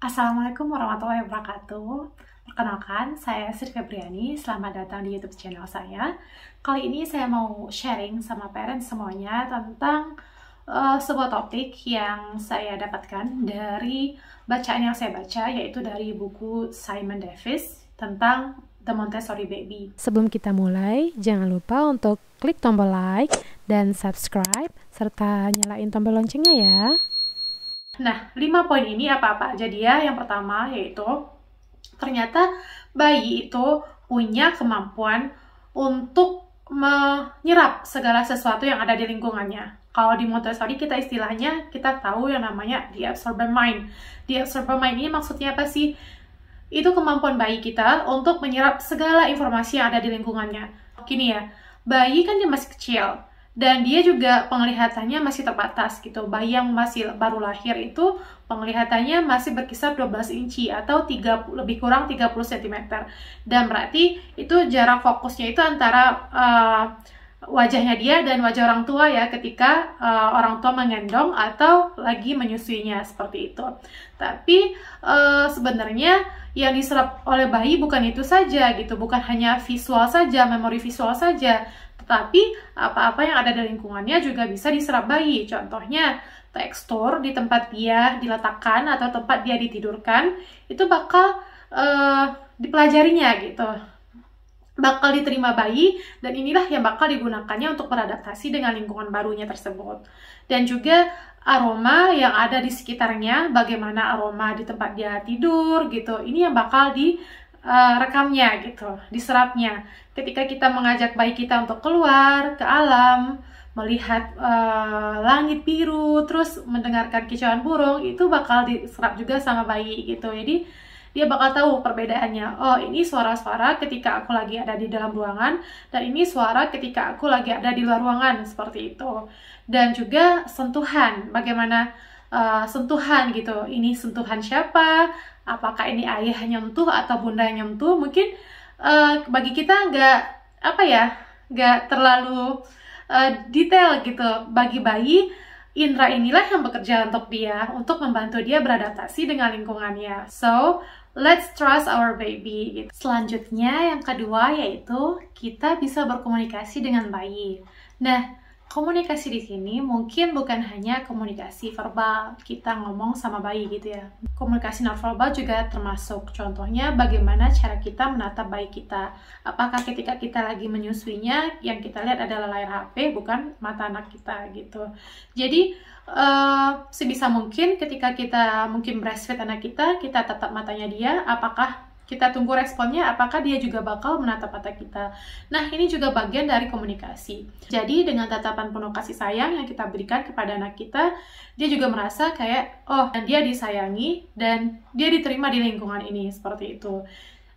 Assalamualaikum warahmatullahi wabarakatuh. Perkenalkan, saya Sri Febriani. Selamat datang di YouTube channel saya. Kali ini saya mau sharing sama parents semuanya tentang uh, sebuah topik yang saya dapatkan dari bacaan yang saya baca, yaitu dari buku Simon Davis tentang The Montessori Baby. Sebelum kita mulai, jangan lupa untuk klik tombol like dan subscribe, serta nyalain tombol loncengnya ya. Nah, lima poin ini apa-apa aja dia? Yang pertama yaitu ternyata bayi itu punya kemampuan untuk menyerap segala sesuatu yang ada di lingkungannya. Kalau di Montessori kita istilahnya kita tahu yang namanya the absorbent mind. The absorbent mind ini maksudnya apa sih? Itu kemampuan bayi kita untuk menyerap segala informasi yang ada di lingkungannya. Gini ya, bayi kan dia masih kecil, dan dia juga penglihatannya masih terbatas gitu. Bayi yang masih baru lahir itu penglihatannya masih berkisar 12 inci atau 3 lebih kurang 30 cm. Dan berarti itu jarak fokusnya itu antara uh, wajahnya dia dan wajah orang tua ya ketika uh, orang tua mengendong atau lagi menyusuinya seperti itu. Tapi uh, sebenarnya yang diserap oleh bayi bukan itu saja gitu, bukan hanya visual saja, memori visual saja, tetapi apa-apa yang ada di lingkungannya juga bisa diserap bayi. Contohnya tekstur di tempat dia diletakkan atau tempat dia ditidurkan itu bakal uh, dipelajarinya gitu bakal diterima bayi dan inilah yang bakal digunakannya untuk beradaptasi dengan lingkungan barunya tersebut. Dan juga aroma yang ada di sekitarnya, bagaimana aroma di tempat dia tidur gitu. Ini yang bakal di uh, rekamnya gitu, diserapnya. Ketika kita mengajak bayi kita untuk keluar ke alam, melihat uh, langit biru, terus mendengarkan kicauan burung, itu bakal diserap juga sama bayi gitu. Jadi dia bakal tahu perbedaannya. Oh, ini suara-suara ketika aku lagi ada di dalam ruangan dan ini suara ketika aku lagi ada di luar ruangan seperti itu. Dan juga sentuhan, bagaimana uh, sentuhan gitu. Ini sentuhan siapa? Apakah ini ayah nyentuh atau bunda nyentuh? Mungkin uh, bagi kita nggak apa ya, nggak terlalu uh, detail gitu. Bagi bayi Indra inilah yang bekerja untuk dia untuk membantu dia beradaptasi dengan lingkungannya. So, Let's trust our baby. Selanjutnya yang kedua yaitu kita bisa berkomunikasi dengan bayi. Nah, komunikasi di sini mungkin bukan hanya komunikasi verbal, kita ngomong sama bayi gitu ya. Komunikasi non verbal juga termasuk contohnya bagaimana cara kita menatap bayi kita. Apakah ketika kita lagi menyusuinya yang kita lihat adalah layar HP bukan mata anak kita gitu. Jadi uh, sebisa mungkin ketika kita mungkin breastfeed anak kita, kita tetap matanya dia apakah kita tunggu responnya apakah dia juga bakal menatap mata kita. Nah, ini juga bagian dari komunikasi. Jadi, dengan tatapan penuh kasih sayang yang kita berikan kepada anak kita, dia juga merasa kayak, oh, dan dia disayangi dan dia diterima di lingkungan ini, seperti itu.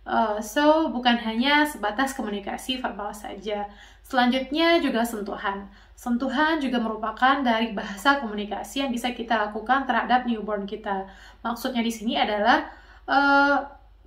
Uh, so, bukan hanya sebatas komunikasi verbal saja. Selanjutnya juga sentuhan. Sentuhan juga merupakan dari bahasa komunikasi yang bisa kita lakukan terhadap newborn kita. Maksudnya di sini adalah uh,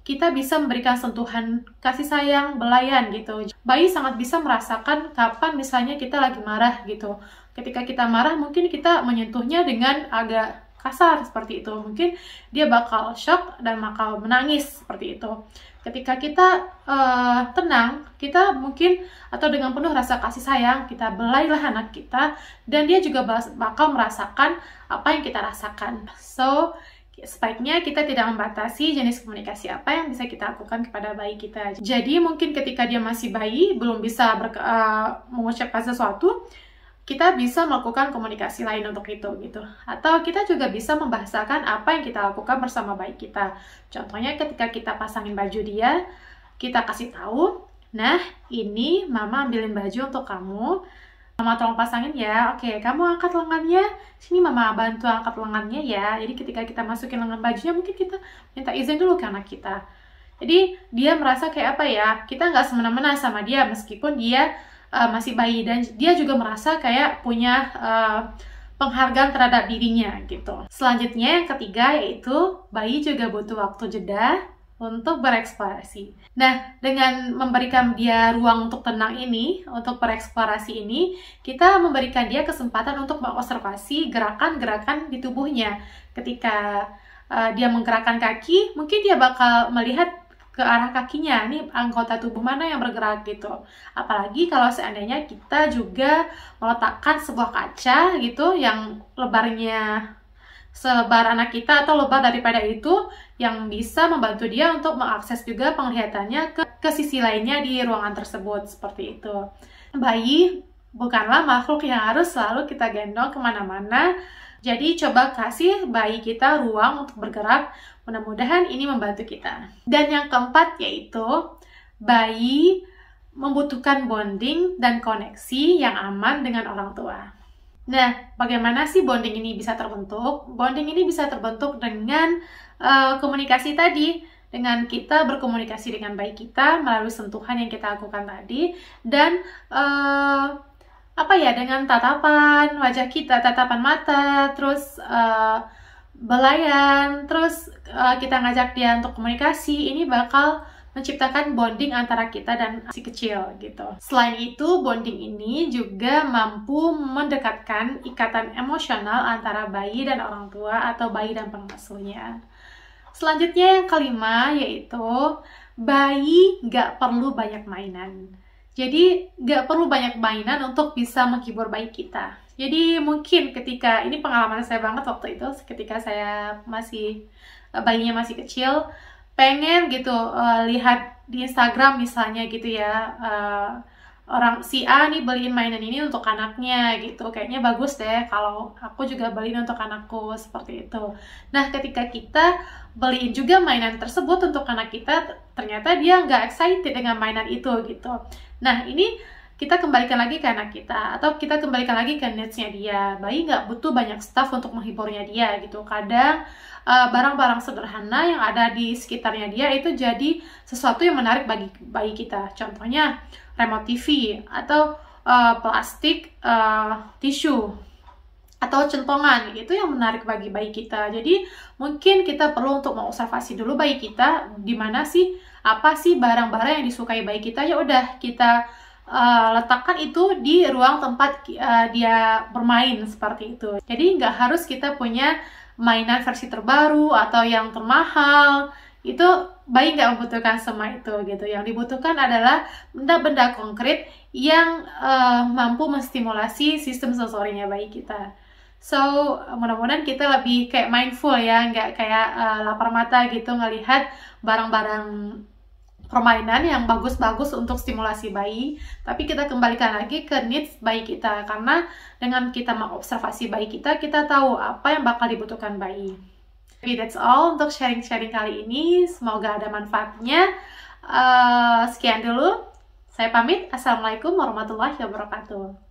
kita bisa memberikan sentuhan kasih sayang, belayan gitu. Bayi sangat bisa merasakan kapan misalnya kita lagi marah gitu. Ketika kita marah mungkin kita menyentuhnya dengan agak kasar seperti itu. Mungkin dia bakal shock dan bakal menangis seperti itu. Ketika kita uh, tenang, kita mungkin atau dengan penuh rasa kasih sayang, kita belailah anak kita dan dia juga bakal merasakan apa yang kita rasakan. So, Sebaiknya kita tidak membatasi jenis komunikasi apa yang bisa kita lakukan kepada bayi kita. Jadi mungkin ketika dia masih bayi, belum bisa ber, uh, eh, mengucapkan sesuatu, kita bisa melakukan komunikasi lain untuk itu gitu. Atau kita juga bisa membahasakan apa yang kita lakukan bersama bayi kita. Contohnya ketika kita pasangin baju dia, kita kasih tahu, nah ini mama ambilin baju untuk kamu, Mama tolong pasangin ya. Oke, kamu angkat lengannya. Sini mama bantu angkat lengannya ya. Jadi ketika kita masukin lengan bajunya, mungkin kita minta izin dulu ke anak kita. Jadi dia merasa kayak apa ya? Kita nggak semena-mena sama dia meskipun dia uh, masih bayi dan dia juga merasa kayak punya uh, penghargaan terhadap dirinya gitu. Selanjutnya yang ketiga yaitu bayi juga butuh waktu jeda untuk bereksplorasi. Nah, dengan memberikan dia ruang untuk tenang ini, untuk bereksplorasi ini, kita memberikan dia kesempatan untuk mengobservasi gerakan-gerakan di tubuhnya. Ketika uh, dia menggerakkan kaki, mungkin dia bakal melihat ke arah kakinya, ini anggota tubuh mana yang bergerak gitu. Apalagi kalau seandainya kita juga meletakkan sebuah kaca gitu yang lebarnya selebar anak kita atau lebar daripada itu yang bisa membantu dia untuk mengakses juga penglihatannya ke, ke sisi lainnya di ruangan tersebut seperti itu. Bayi bukanlah makhluk yang harus selalu kita gendong kemana-mana. Jadi coba kasih bayi kita ruang untuk bergerak. Mudah-mudahan ini membantu kita. Dan yang keempat yaitu bayi membutuhkan bonding dan koneksi yang aman dengan orang tua. Nah, bagaimana sih bonding ini bisa terbentuk? Bonding ini bisa terbentuk dengan uh, komunikasi tadi, dengan kita berkomunikasi dengan baik kita melalui sentuhan yang kita lakukan tadi dan uh, apa ya dengan tatapan wajah kita, tatapan mata, terus uh, belayan, terus uh, kita ngajak dia untuk komunikasi, ini bakal menciptakan bonding antara kita dan si kecil gitu. Selain itu, bonding ini juga mampu mendekatkan ikatan emosional antara bayi dan orang tua atau bayi dan pengasuhnya. Selanjutnya yang kelima yaitu bayi gak perlu banyak mainan. Jadi gak perlu banyak mainan untuk bisa menghibur bayi kita. Jadi mungkin ketika ini pengalaman saya banget waktu itu ketika saya masih eh, bayinya masih kecil, pengen gitu uh, lihat di Instagram misalnya gitu ya uh, orang si A nih beliin mainan ini untuk anaknya gitu kayaknya bagus deh kalau aku juga beliin untuk anakku seperti itu nah ketika kita beliin juga mainan tersebut untuk anak kita ternyata dia nggak excited dengan mainan itu gitu nah ini kita kembalikan lagi ke anak kita atau kita kembalikan lagi ke needs-nya dia bayi nggak butuh banyak staff untuk menghiburnya dia gitu kadang eh, barang-barang uh, sederhana yang ada di sekitarnya dia itu jadi sesuatu yang menarik bagi bayi kita contohnya remote TV atau uh, plastik uh, tisu atau centongan itu yang menarik bagi bayi kita. Jadi mungkin kita perlu untuk mengobservasi dulu bayi kita di mana sih apa sih barang-barang yang disukai bayi kita ya udah kita uh, letakkan itu di ruang tempat uh, dia bermain seperti itu. Jadi nggak harus kita punya mainan versi terbaru atau yang termahal itu bayi nggak membutuhkan semua itu gitu. Yang dibutuhkan adalah benda-benda konkret yang uh, mampu menstimulasi sistem sensorinya bayi kita. So mudah-mudahan kita lebih kayak mindful ya, nggak kayak uh, lapar mata gitu ngelihat barang-barang permainan yang bagus-bagus untuk stimulasi bayi, tapi kita kembalikan lagi ke needs bayi kita karena dengan kita mengobservasi bayi kita, kita tahu apa yang bakal dibutuhkan bayi. Jadi that's all untuk sharing-sharing kali ini. Semoga ada manfaatnya. Uh, sekian dulu. Saya pamit. Assalamualaikum warahmatullahi wabarakatuh.